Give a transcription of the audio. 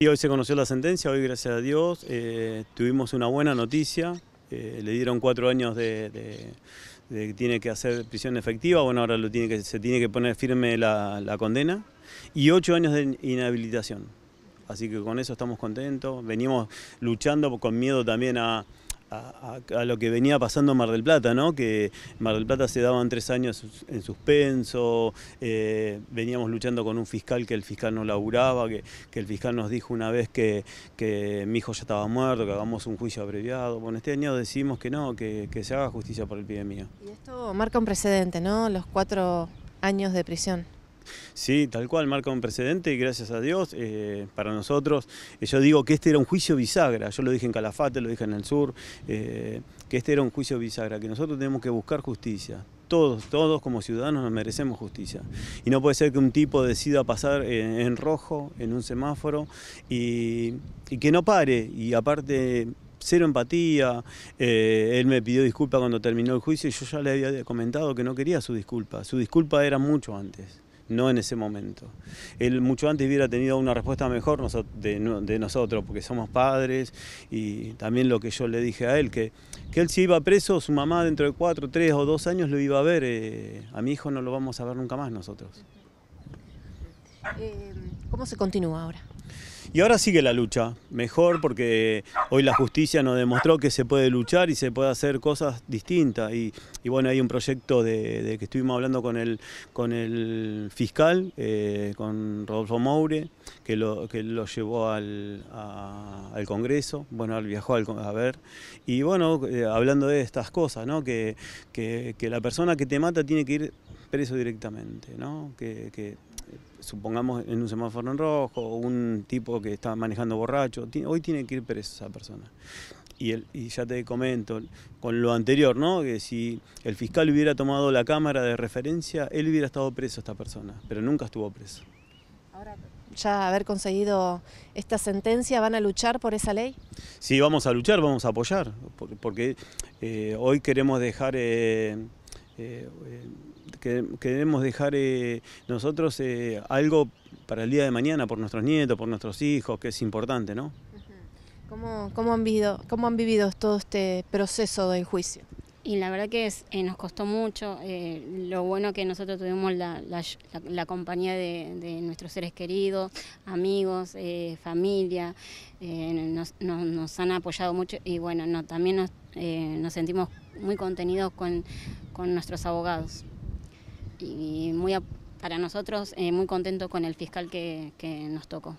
hoy se conoció la sentencia, hoy gracias a Dios eh, tuvimos una buena noticia, eh, le dieron cuatro años de, que tiene que hacer prisión efectiva, bueno ahora lo tiene que, se tiene que poner firme la condena y ocho años de inhabilitación. Así que con eso estamos contentos, venimos luchando con miedo también a, a, lo que venía pasando en Mar del Plata, ¿no? Que Mar del Plata se daban tres años en suspenso, eh, veníamos luchando con un fiscal que el fiscal no laburaba, que, el fiscal nos dijo una vez que, mi hijo ya estaba muerto, que hagamos un juicio abreviado. Bueno, este año decimos que no, que, se haga justicia por el pibe mío. Y esto marca un precedente, ¿no? Los cuatro años de prisión. Sí, tal cual, marca un precedente y gracias a Dios, eh, para nosotros, eh, yo digo que este era un juicio bisagra, yo lo dije en Calafate, lo dije en el sur, eh, que este era un juicio bisagra, que nosotros tenemos que buscar justicia, todos, todos como ciudadanos nos merecemos justicia. Y no puede ser que un tipo decida pasar en, rojo, en un semáforo, y, que no pare. Y aparte, cero empatía. él me pidió disculpa cuando terminó el juicio y yo ya le había comentado que no quería su disculpa. Su disculpa era mucho antes no en ese momento. Él mucho antes hubiera tenido una respuesta mejor de nosotros, porque somos padres y también lo que yo le dije a él, que, que él si iba preso, su mamá dentro de cuatro, tres o dos años lo iba a ver, eh, a mi hijo no lo vamos a ver nunca más nosotros. Eh, ¿Cómo se continúa ahora? Y ahora sigue la lucha, mejor porque hoy la justicia nos demostró que se puede luchar y se puede hacer cosas distintas. Y, y bueno, hay un proyecto de, que estuvimos hablando con el, con el fiscal, eh, con Rodolfo Moure, que lo, que lo llevó al, Congreso, bueno, viajó a ver. Y bueno, eh, hablando de estas cosas, ¿no? Que, que, que la persona que te mata tiene que ir preso directamente, ¿no? que, supongamos en un semáforo en rojo, un tipo que está manejando borracho, hoy tiene que ir preso esa persona. Y, ya te comento, con lo anterior, ¿no? Que si el fiscal hubiera tomado la cámara de referencia, él hubiera estado preso esta persona, pero nunca estuvo preso. Ahora, ya haber conseguido esta sentencia, ¿van a luchar por esa ley? Sí, vamos a luchar, vamos a apoyar, porque eh, hoy queremos dejar... Eh, eh, que debemos dejar eh, nosotros eh, algo para el día de mañana, por nuestros nietos, por nuestros hijos, que es importante, ¿no? ¿Cómo, cómo han, vivido, ¿Cómo han vivido todo este proceso del juicio? Y la verdad que es, eh, nos costó mucho. lo bueno que nosotros tuvimos la, compañía de, nuestros seres queridos, amigos, familia. Nos, han apoyado mucho y bueno, no, también nos, sentimos muy contenidos con, con nuestros abogados y muy para nosotros eh, muy contento con el fiscal que nos tocó.